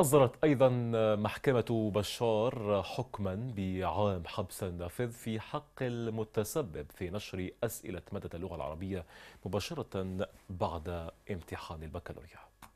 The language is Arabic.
أصدرت أيضا محكمة بشار حكما بعام حبس نافذ في حق المتسبب في نشر أسئلة مادة اللغة العربية مباشرة بعد امتحان البكالوريا